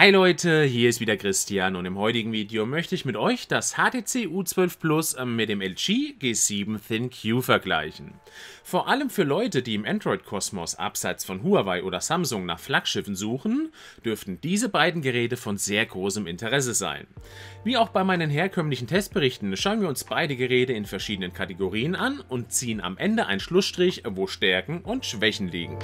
Hi Leute, hier ist wieder Christian und im heutigen Video möchte ich mit euch das HTC U12 Plus ähm, mit dem LG G7 ThinQ vergleichen. Vor allem für Leute, die im Android-Kosmos abseits von Huawei oder Samsung nach Flaggschiffen suchen, dürften diese beiden Geräte von sehr großem Interesse sein. Wie auch bei meinen herkömmlichen Testberichten schauen wir uns beide Geräte in verschiedenen Kategorien an und ziehen am Ende einen Schlussstrich, wo Stärken und Schwächen liegen.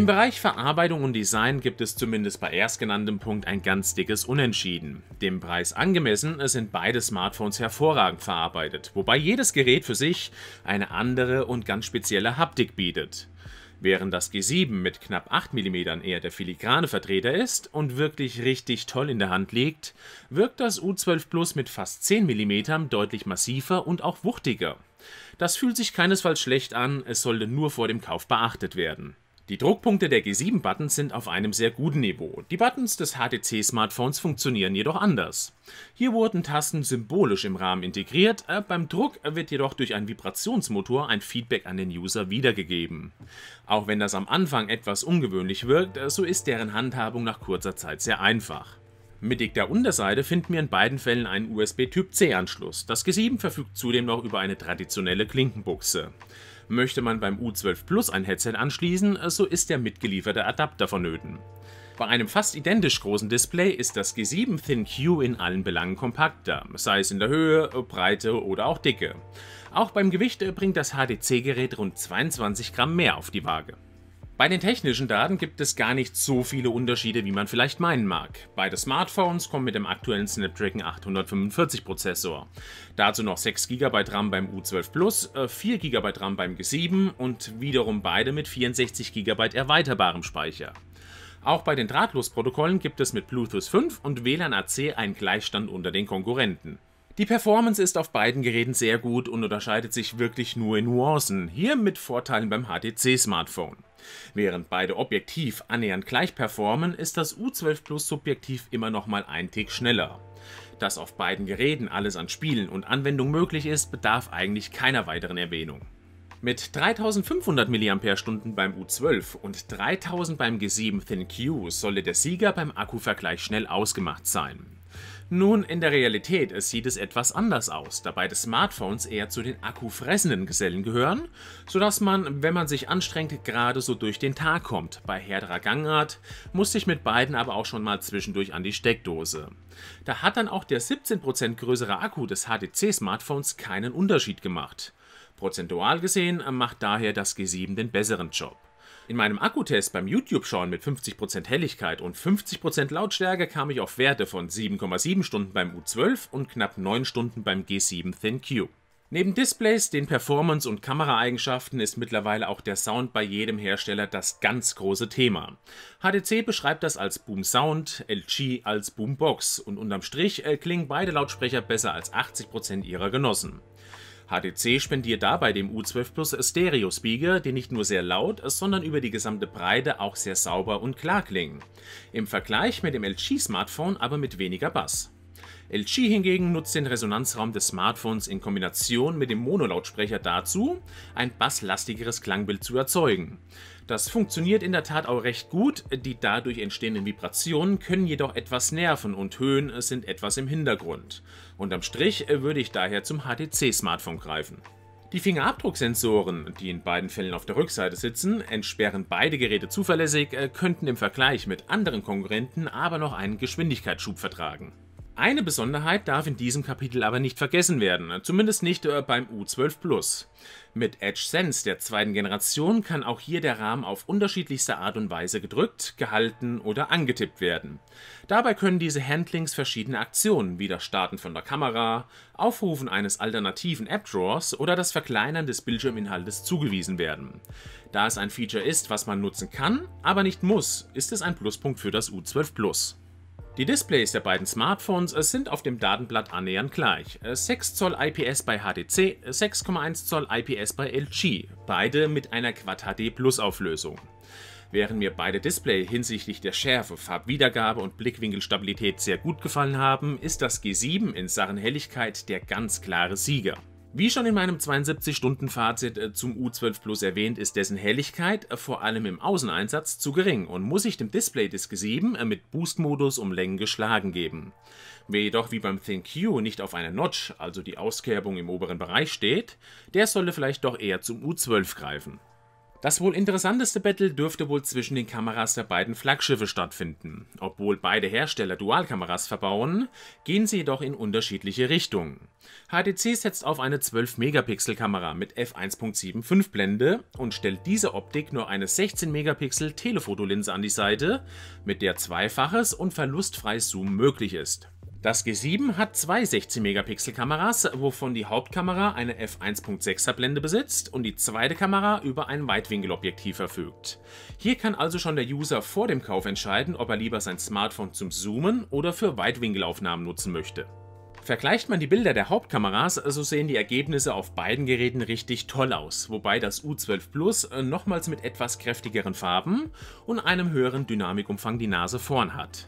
Im Bereich Verarbeitung und Design gibt es zumindest bei erstgenanntem Punkt ein ganz dickes Unentschieden. Dem Preis angemessen sind beide Smartphones hervorragend verarbeitet, wobei jedes Gerät für sich eine andere und ganz spezielle Haptik bietet. Während das G7 mit knapp 8 mm eher der filigrane Vertreter ist und wirklich richtig toll in der Hand liegt, wirkt das U12 Plus mit fast 10 mm deutlich massiver und auch wuchtiger. Das fühlt sich keinesfalls schlecht an, es sollte nur vor dem Kauf beachtet werden. Die Druckpunkte der G7-Buttons sind auf einem sehr guten Niveau. Die Buttons des HTC-Smartphones funktionieren jedoch anders. Hier wurden Tasten symbolisch im Rahmen integriert, äh, beim Druck wird jedoch durch einen Vibrationsmotor ein Feedback an den User wiedergegeben. Auch wenn das am Anfang etwas ungewöhnlich wirkt, äh, so ist deren Handhabung nach kurzer Zeit sehr einfach. Mittig der Unterseite finden wir in beiden Fällen einen USB Typ C-Anschluss. Das G7 verfügt zudem noch über eine traditionelle Klinkenbuchse. Möchte man beim U12 Plus ein Headset anschließen, so ist der mitgelieferte Adapter vonnöten. Bei einem fast identisch großen Display ist das G7 ThinQ in allen Belangen kompakter, sei es in der Höhe, Breite oder auch Dicke. Auch beim Gewicht bringt das HDC-Gerät rund 22 Gramm mehr auf die Waage. Bei den technischen Daten gibt es gar nicht so viele Unterschiede, wie man vielleicht meinen mag. Beide Smartphones kommen mit dem aktuellen Snapdragon 845 Prozessor. Dazu noch 6 GB RAM beim U12 Plus, 4 äh, GB RAM beim G7 und wiederum beide mit 64 GB erweiterbarem Speicher. Auch bei den Drahtlos-Protokollen gibt es mit Bluetooth 5 und WLAN AC einen Gleichstand unter den Konkurrenten. Die Performance ist auf beiden Geräten sehr gut und unterscheidet sich wirklich nur in Nuancen, hier mit Vorteilen beim HTC-Smartphone. Während beide objektiv annähernd gleich performen, ist das U12 Plus subjektiv immer noch mal ein Tick schneller. Dass auf beiden Geräten alles an Spielen und Anwendung möglich ist, bedarf eigentlich keiner weiteren Erwähnung. Mit 3500 mAh beim U12 und 3000 beim G7 ThinQ solle der Sieger beim Akkuvergleich schnell ausgemacht sein. Nun, in der Realität sieht es etwas anders aus, da beide Smartphones eher zu den akkufressenden Gesellen gehören, sodass man, wenn man sich anstrengt, gerade so durch den Tag kommt. Bei härterer Gangart musste ich mit beiden aber auch schon mal zwischendurch an die Steckdose. Da hat dann auch der 17% größere Akku des HTC-Smartphones keinen Unterschied gemacht. Prozentual gesehen macht daher das G7 den besseren Job. In meinem Akkutest beim YouTube-Schauen mit 50% Helligkeit und 50% Lautstärke kam ich auf Werte von 7,7 Stunden beim U12 und knapp 9 Stunden beim G7 ThinQ. Neben Displays, den Performance- und Kameraeigenschaften ist mittlerweile auch der Sound bei jedem Hersteller das ganz große Thema. HDC beschreibt das als Boom Sound, LG als Boom Box und unterm Strich äh, klingen beide Lautsprecher besser als 80% ihrer Genossen. HTC spendiert dabei dem U12 Plus Stereo Speaker, die nicht nur sehr laut, sondern über die gesamte Breite auch sehr sauber und klar klingen. Im Vergleich mit dem LG Smartphone aber mit weniger Bass. LG hingegen nutzt den Resonanzraum des Smartphones in Kombination mit dem Monolautsprecher dazu, ein basslastigeres Klangbild zu erzeugen. Das funktioniert in der Tat auch recht gut, die dadurch entstehenden Vibrationen können jedoch etwas nerven und Höhen sind etwas im Hintergrund. Unterm Strich würde ich daher zum HTC-Smartphone greifen. Die Fingerabdrucksensoren, die in beiden Fällen auf der Rückseite sitzen, entsperren beide Geräte zuverlässig, äh, könnten im Vergleich mit anderen Konkurrenten aber noch einen Geschwindigkeitsschub vertragen. Eine Besonderheit darf in diesem Kapitel aber nicht vergessen werden, zumindest nicht äh, beim U12 Plus. Mit Edge Sense der zweiten Generation kann auch hier der Rahmen auf unterschiedlichste Art und Weise gedrückt, gehalten oder angetippt werden. Dabei können diese Handlings verschiedene Aktionen wie das Starten von der Kamera, Aufrufen eines alternativen App-Drawers oder das Verkleinern des Bildschirminhaltes zugewiesen werden. Da es ein Feature ist, was man nutzen kann, aber nicht muss, ist es ein Pluspunkt für das U12 Plus. Die Displays der beiden Smartphones äh, sind auf dem Datenblatt annähernd gleich. 6 äh, Zoll IPS bei HTC, 6,1 äh, Zoll IPS bei LG, beide mit einer Quad HD Plus Auflösung. Während mir beide Display hinsichtlich der Schärfe, Farbwiedergabe und Blickwinkelstabilität sehr gut gefallen haben, ist das G7 in Sachen Helligkeit der ganz klare Sieger. Wie schon in meinem 72-Stunden-Fazit äh, zum U12 Plus erwähnt, ist dessen Helligkeit äh, vor allem im Außeneinsatz zu gering und muss ich dem Display Disk 7 äh, mit Boost-Modus um Längen geschlagen geben. Wer jedoch wie beim ThinQ nicht auf einer Notch, also die Auskerbung im oberen Bereich steht, der sollte vielleicht doch eher zum U12 greifen. Das wohl interessanteste Battle dürfte wohl zwischen den Kameras der beiden Flaggschiffe stattfinden. Obwohl beide Hersteller Dualkameras verbauen, gehen sie jedoch in unterschiedliche Richtungen. HTC setzt auf eine 12-Megapixel-Kamera mit f1.75 Blende und stellt dieser Optik nur eine 16-Megapixel-Telefotolinse an die Seite, mit der zweifaches und verlustfreies Zoom möglich ist. Das G7 hat zwei 16-Megapixel-Kameras, wovon die Hauptkamera eine f1.6er Blende besitzt und die zweite Kamera über ein Weitwinkelobjektiv verfügt. Hier kann also schon der User vor dem Kauf entscheiden, ob er lieber sein Smartphone zum Zoomen oder für Weitwinkelaufnahmen nutzen möchte. Vergleicht man die Bilder der Hauptkameras, so sehen die Ergebnisse auf beiden Geräten richtig toll aus, wobei das U12 Plus nochmals mit etwas kräftigeren Farben und einem höheren Dynamikumfang die Nase vorn hat.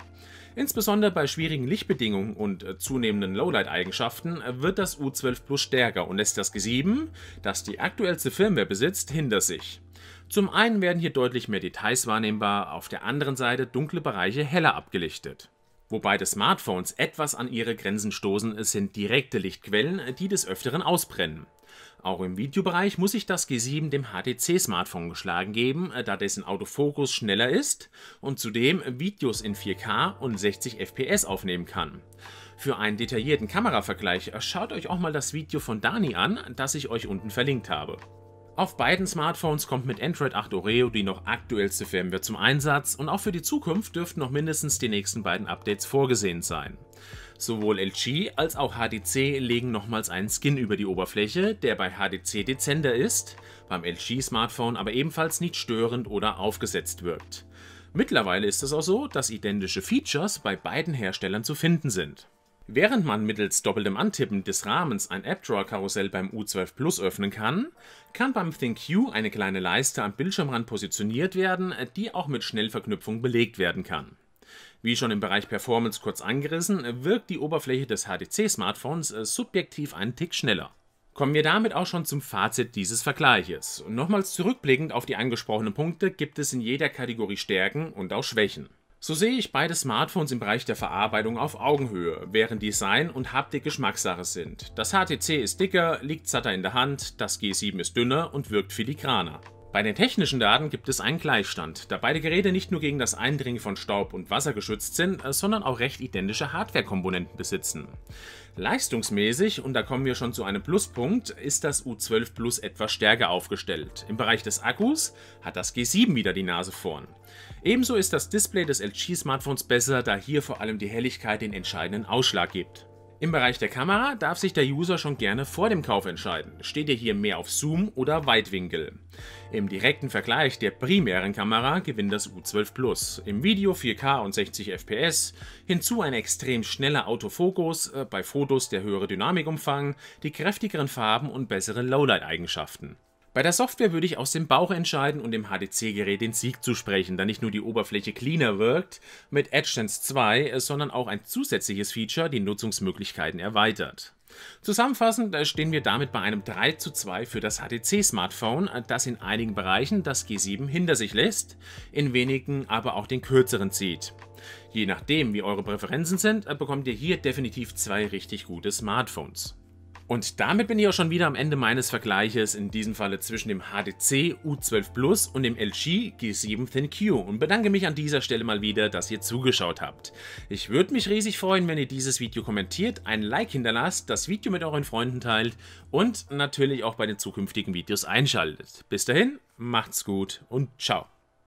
Insbesondere bei schwierigen Lichtbedingungen und äh, zunehmenden Lowlight-Eigenschaften äh, wird das U12 Plus stärker und lässt das G7, das die aktuellste Firmware besitzt, hinter sich. Zum einen werden hier deutlich mehr Details wahrnehmbar, auf der anderen Seite dunkle Bereiche heller abgelichtet. Wobei beide Smartphones etwas an ihre Grenzen stoßen, es sind direkte Lichtquellen, die des Öfteren ausbrennen. Auch im Videobereich muss sich das G7 dem HTC-Smartphone geschlagen geben, äh, da dessen Autofokus schneller ist und zudem Videos in 4K und 60 FPS aufnehmen kann. Für einen detaillierten Kameravergleich äh, schaut euch auch mal das Video von Dani an, das ich euch unten verlinkt habe. Auf beiden Smartphones kommt mit Android 8 Oreo die noch aktuellste Firmware zum Einsatz und auch für die Zukunft dürften noch mindestens die nächsten beiden Updates vorgesehen sein. Sowohl LG als auch HDC legen nochmals einen Skin über die Oberfläche, der bei HDC dezenter ist, beim LG Smartphone aber ebenfalls nicht störend oder aufgesetzt wirkt. Mittlerweile ist es auch so, dass identische Features bei beiden Herstellern zu finden sind. Während man mittels doppeltem Antippen des Rahmens ein AppDrawer-Karussell beim U12 Plus öffnen kann, kann beim ThinQ eine kleine Leiste am Bildschirmrand positioniert werden, die auch mit Schnellverknüpfung belegt werden kann. Wie schon im Bereich Performance kurz angerissen, wirkt die Oberfläche des HTC-Smartphones subjektiv einen Tick schneller. Kommen wir damit auch schon zum Fazit dieses Vergleiches. Nochmals zurückblickend auf die angesprochenen Punkte gibt es in jeder Kategorie Stärken und auch Schwächen. So sehe ich beide Smartphones im Bereich der Verarbeitung auf Augenhöhe, während Design und Haptik Geschmackssache sind. Das HTC ist dicker, liegt satter in der Hand, das G7 ist dünner und wirkt filigraner. Bei den technischen Daten gibt es einen Gleichstand, da beide Geräte nicht nur gegen das Eindringen von Staub und Wasser geschützt sind, äh, sondern auch recht identische Hardwarekomponenten besitzen. Leistungsmäßig, und da kommen wir schon zu einem Pluspunkt, ist das U12 Plus etwas stärker aufgestellt. Im Bereich des Akkus hat das G7 wieder die Nase vorn. Ebenso ist das Display des LG-Smartphones besser, da hier vor allem die Helligkeit den entscheidenden Ausschlag gibt. Im Bereich der Kamera darf sich der User schon gerne vor dem Kauf entscheiden. Steht ihr hier mehr auf Zoom oder Weitwinkel? Im direkten Vergleich der primären Kamera gewinnt das U12 Plus. Im Video 4K und 60 FPS, hinzu ein extrem schneller Autofokus, äh, bei Fotos der höhere Dynamikumfang, die kräftigeren Farben und bessere Lowlight-Eigenschaften. Bei der Software würde ich aus dem Bauch entscheiden und dem HDC-Gerät den Sieg zu sprechen, da nicht nur die Oberfläche cleaner wirkt mit EdgeSense 2, äh, sondern auch ein zusätzliches Feature die Nutzungsmöglichkeiten erweitert. Zusammenfassend äh, stehen wir damit bei einem 3 zu 2 für das HTC-Smartphone, äh, das in einigen Bereichen das G7 hinter sich lässt, in wenigen aber auch den kürzeren zieht. Je nachdem, wie eure Präferenzen sind, bekommt ihr hier definitiv zwei richtig gute Smartphones. Und damit bin ich auch schon wieder am Ende meines Vergleiches, in diesem Falle zwischen dem HDC U12 Plus und dem LG G7 ThinQ und bedanke mich an dieser Stelle mal wieder, dass ihr zugeschaut habt. Ich würde mich riesig freuen, wenn ihr dieses Video kommentiert, ein Like hinterlasst, das Video mit euren Freunden teilt und natürlich auch bei den zukünftigen Videos einschaltet. Bis dahin, macht's gut und ciao.